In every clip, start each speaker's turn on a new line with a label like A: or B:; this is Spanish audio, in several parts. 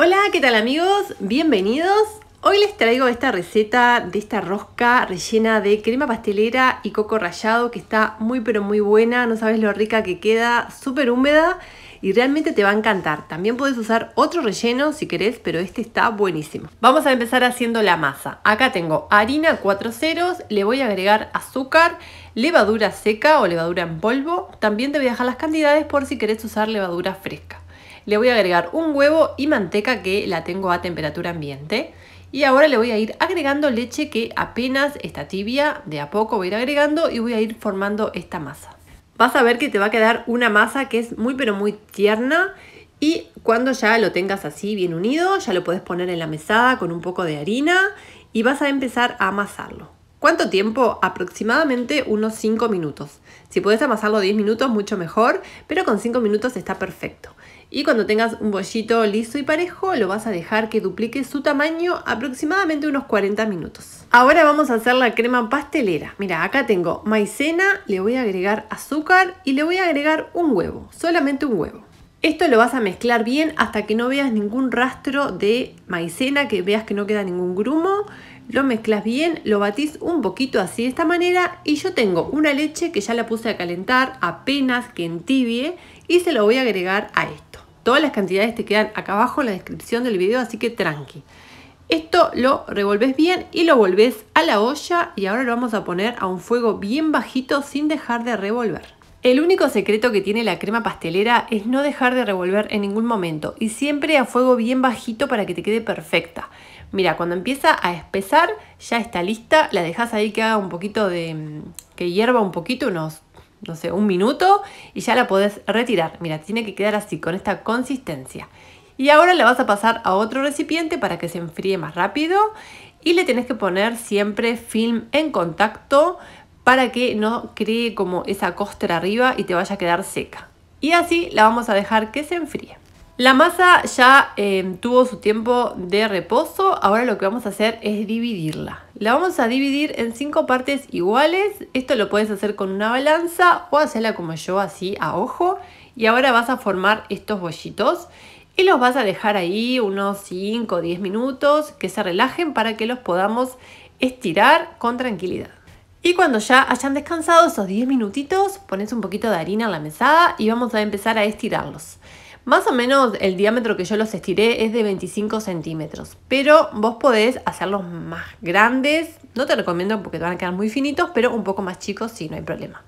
A: Hola, ¿qué tal amigos? Bienvenidos. Hoy les traigo esta receta de esta rosca rellena de crema pastelera y coco rallado que está muy pero muy buena, no sabes lo rica que queda, súper húmeda y realmente te va a encantar. También puedes usar otro relleno si querés, pero este está buenísimo. Vamos a empezar haciendo la masa. Acá tengo harina 4 ceros, le voy a agregar azúcar, levadura seca o levadura en polvo. También te voy a dejar las cantidades por si querés usar levadura fresca le voy a agregar un huevo y manteca que la tengo a temperatura ambiente. Y ahora le voy a ir agregando leche que apenas está tibia, de a poco voy a ir agregando y voy a ir formando esta masa. Vas a ver que te va a quedar una masa que es muy pero muy tierna y cuando ya lo tengas así bien unido, ya lo puedes poner en la mesada con un poco de harina y vas a empezar a amasarlo. ¿Cuánto tiempo? Aproximadamente unos 5 minutos. Si puedes amasarlo 10 minutos, mucho mejor, pero con 5 minutos está perfecto. Y cuando tengas un bollito liso y parejo, lo vas a dejar que duplique su tamaño aproximadamente unos 40 minutos. Ahora vamos a hacer la crema pastelera. Mira, acá tengo maicena, le voy a agregar azúcar y le voy a agregar un huevo, solamente un huevo. Esto lo vas a mezclar bien hasta que no veas ningún rastro de maicena, que veas que no queda ningún grumo. Lo mezclas bien, lo batís un poquito así de esta manera y yo tengo una leche que ya la puse a calentar apenas que entibie y se lo voy a agregar a esto. Todas las cantidades te quedan acá abajo en la descripción del video, así que tranqui. Esto lo revolves bien y lo volvés a la olla y ahora lo vamos a poner a un fuego bien bajito sin dejar de revolver. El único secreto que tiene la crema pastelera es no dejar de revolver en ningún momento y siempre a fuego bien bajito para que te quede perfecta. Mira, cuando empieza a espesar ya está lista, la dejas ahí que haga un poquito de... que hierva un poquito, unos no sé, un minuto y ya la podés retirar. Mira, tiene que quedar así, con esta consistencia. Y ahora la vas a pasar a otro recipiente para que se enfríe más rápido y le tenés que poner siempre film en contacto para que no cree como esa costra arriba y te vaya a quedar seca. Y así la vamos a dejar que se enfríe. La masa ya eh, tuvo su tiempo de reposo, ahora lo que vamos a hacer es dividirla. La vamos a dividir en cinco partes iguales. Esto lo puedes hacer con una balanza o hacerla como yo, así a ojo. Y ahora vas a formar estos bollitos y los vas a dejar ahí unos 5 o 10 minutos que se relajen para que los podamos estirar con tranquilidad. Y cuando ya hayan descansado esos 10 minutitos, pones un poquito de harina en la mesada y vamos a empezar a estirarlos. Más o menos el diámetro que yo los estiré es de 25 centímetros, pero vos podés hacerlos más grandes, no te recomiendo porque te van a quedar muy finitos, pero un poco más chicos si no hay problema.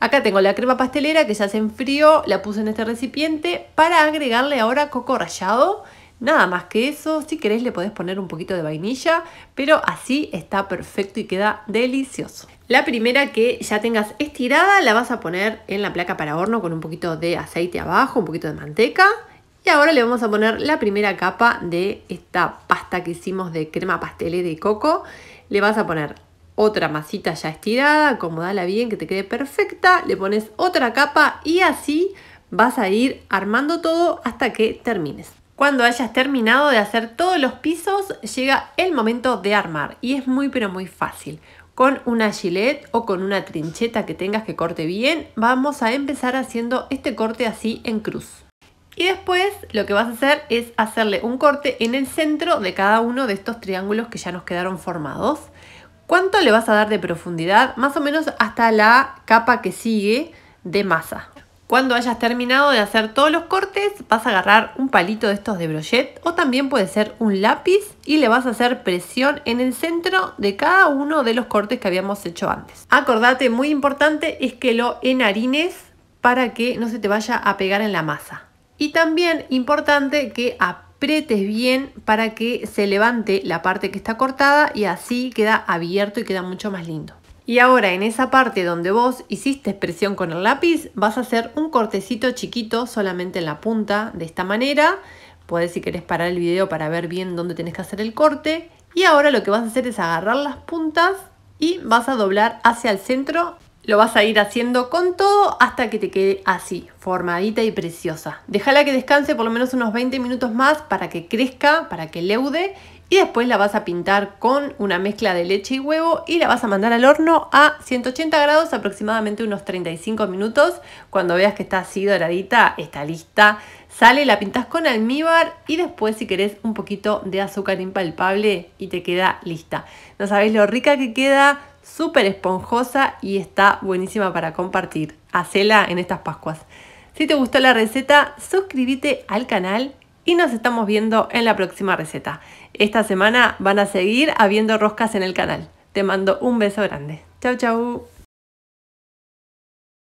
A: Acá tengo la crema pastelera que ya se enfrió, la puse en este recipiente para agregarle ahora coco rallado Nada más que eso, si querés le podés poner un poquito de vainilla, pero así está perfecto y queda delicioso. La primera que ya tengas estirada la vas a poner en la placa para horno con un poquito de aceite abajo, un poquito de manteca. Y ahora le vamos a poner la primera capa de esta pasta que hicimos de crema pastelera de coco. Le vas a poner otra masita ya estirada, acomodala bien que te quede perfecta, le pones otra capa y así vas a ir armando todo hasta que termines. Cuando hayas terminado de hacer todos los pisos, llega el momento de armar y es muy pero muy fácil. Con una gilet o con una trincheta que tengas que corte bien, vamos a empezar haciendo este corte así en cruz. Y después lo que vas a hacer es hacerle un corte en el centro de cada uno de estos triángulos que ya nos quedaron formados. ¿Cuánto le vas a dar de profundidad? Más o menos hasta la capa que sigue de masa. Cuando hayas terminado de hacer todos los cortes, vas a agarrar un palito de estos de brochet o también puede ser un lápiz y le vas a hacer presión en el centro de cada uno de los cortes que habíamos hecho antes. Acordate, muy importante es que lo enharines para que no se te vaya a pegar en la masa. Y también importante que apretes bien para que se levante la parte que está cortada y así queda abierto y queda mucho más lindo. Y ahora en esa parte donde vos hiciste expresión con el lápiz, vas a hacer un cortecito chiquito solamente en la punta de esta manera. Puedes si querés parar el video para ver bien dónde tenés que hacer el corte. Y ahora lo que vas a hacer es agarrar las puntas y vas a doblar hacia el centro lo vas a ir haciendo con todo hasta que te quede así, formadita y preciosa. Déjala que descanse por lo menos unos 20 minutos más para que crezca, para que leude y después la vas a pintar con una mezcla de leche y huevo y la vas a mandar al horno a 180 grados aproximadamente unos 35 minutos. Cuando veas que está así doradita, está lista. Sale, la pintas con almíbar y después si querés un poquito de azúcar impalpable y te queda lista. No sabéis lo rica que queda súper esponjosa y está buenísima para compartir. Hacela en estas Pascuas. Si te gustó la receta, suscríbete al canal y nos estamos viendo en la próxima receta. Esta semana van a seguir habiendo roscas en el canal. Te mando un beso grande. Chau, chau.